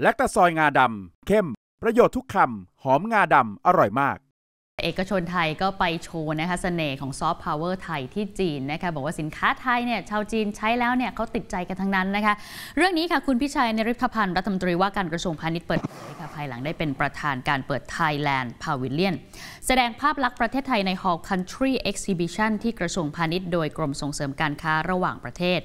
แลคตะซอยงาดำ เข้ม ประโยชน์ทุกคำ หอมงาดำ อร่อยมากเอกชนไทยก็ไปโชว์นะคะสเสน่ห์ของซอฟต์พาวเวอร์ไทยที่จีนนะคะบอกว่าสินค้าไทยเนี่ยชาวจีนใช้แล้วเนี่ยเขาติดใจกันทั้งนั้นนะคะ เรื่องนี้ค่ะคุณพิชัยในริพพันธ์รัฐมนตรีว่าการกระทรวงพาณิชย์เปิดเผยค่ะภายหลังได้เป็นประธานการเปิดไทยแลนด์พาว i เ i ียนแสดงภาพลักษณ์ประเทศไทยใน Hall Country Exhibition ที่กระทรวงพาณิชย์โดยกรมส่งเสริมการค้าระหว่างประเทศ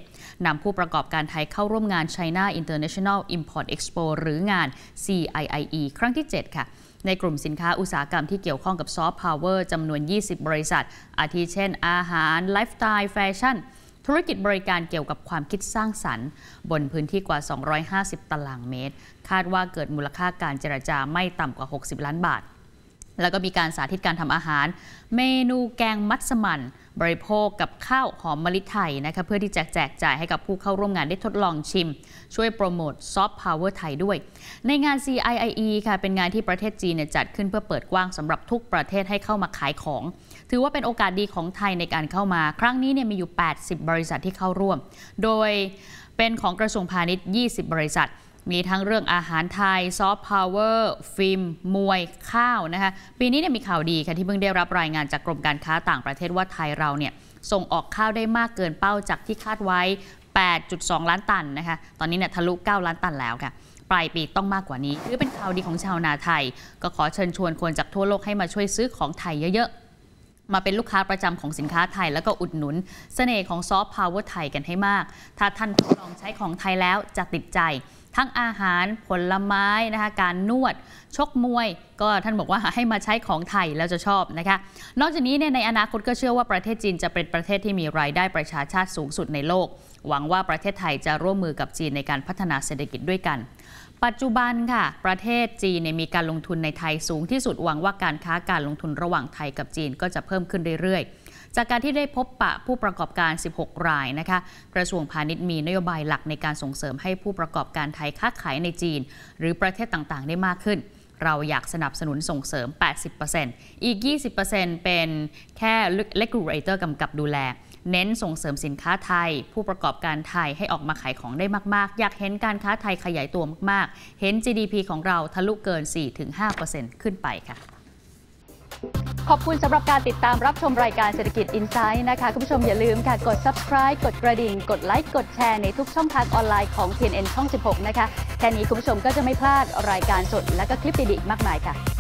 นำผู้ประกอบการไทยเข้าร่วมงาน China International Import Expo หรืองาน CIIE ครั้งที่ 7 ค่ะในกลุ่มสินค้าอุตสาหกรรมที่เกี่ยวข้องกับซอฟต์พาวเวอร์จำนวน 20 บริษัท อาทิเช่น อาหารไลฟ์สไตล์แฟชั่นธุรกิจบริการเกี่ยวกับความคิดสร้างสรรค์บนพื้นที่กว่า 250ตารางเมตร คาดว่าเกิดมูลค่าการเจรจาไม่ต่ำกว่า 60 ล้านบาทแล้วก็มีการสาธิตการทำอาหาร เมนูแกงมัสมั่น บริโภคกับข้าวหอมมะลิไทยนะคะเพื่อที่จะแจกจ่ายให้กับผู้เข้าร่วมงานได้ทดลองชิม ช่วยโปรโมทซอฟต์พาวเวอร์ไทยด้วย ในงาน CIIE ค่ะเป็นงานที่ประเทศจีนจัดขึ้นเพื่อเปิดกว้างสำหรับทุกประเทศให้เข้ามาขายของ ถือว่าเป็นโอกาสดีของไทยในการเข้ามา ครั้งนี้เนี่ยมีอยู่ 80 บริษัทที่เข้าร่วม โดยเป็นของกระทรวงพาณิชย์ 20 บริษัทมีทั้งเรื่องอาหารไทยซอฟต์พาวเวอร์ฟิล์ม มวยข้าวนะคะปีนี้เนี่ยมีข่าวดีค่ะที่เพิ่งได้รับรายงานจากกรมการค้าต่างประเทศว่าไทยเราเนี่ยส่งออกข้าวได้มากเกินเป้าจากที่คาดไว้ 8.2 ล้านตันนะคะตอนนี้เนี่ยทะลุ 9 ล้านตันแล้วค่ะปลายปีต้องมากกว่านี้รือเป็นข่าวดีของชาวนาไทย ก็ขอเชิญชวนคนจากทั่วโลกให้มาช่วยซื้อของไทยเยอะๆมาเป็นลูกค้าประจำของสินค้าไทย แล้วก็อุดหนุนสเสน่ห์ของซอฟต์พาวเวอร์ไทยกันให้มาก ถ้าท่านทดลองใช้ของไทยแล้วจะติดใจทั้งอาหารผลไม้นะคะการนวด ชกมวย ก็ท่านบอกว่าให้มาใช้ของไทยแล้วจะชอบนะคะ นอกจากนี้เนี่ยในอนาคตก็เชื่อว่าประเทศจีนจะเป็นประเทศที่มีรายได้ประชาชาติสูงสุดในโลก หวังว่าประเทศไทยจะร่วมมือกับจีนในการพัฒนาเศรษฐกิจด้วยกัน ปัจจุบันค่ะ ประเทศจีนมีการลงทุนในไทยสูงที่สุดหวังว่าการค้าการลงทุนระหว่างไทยกับจีน ก็จะเพิ่มขึ้นเรื่อยๆจากการที่ได้พบปะผู้ประกอบการ 16 รายนะคะกระทรวงพาณิชย์มีนโยบายหลักในการส่งเสริมให้ผู้ประกอบการไทยค้าขายในจีน หรือประเทศต่างๆ ได้มากขึ้น เราอยากสนับสนุนส่งเสริม 80%อีก 20%เป็นแค่เลกูเรเตอร์กำกับดูแล เน้นส่งเสริมสินค้าไทย ผู้ประกอบการไทยให้ออกมาขายของได้มาก ๆ อยากเห็นการค้าไทยขยายตัวมากๆ เห็น GDP ของเราทะลุเกิน 4-5%ขึ้นไปค่ะขอบคุณสำหรับการติดตามรับชมรายการเศรษฐกิจอินไซด์นะคะคุณผู้ชมอย่าลืมค่ะกด subscribe กดกระดิ่ง กดไลค์ กดแชร์ในทุกช่องทางออนไลน์ของ TNN ช่อง 16 นะคะ แค่นี้คุณผู้ชมก็จะไม่พลาดรายการสด และก็คลิปดีๆ มากมายค่ะ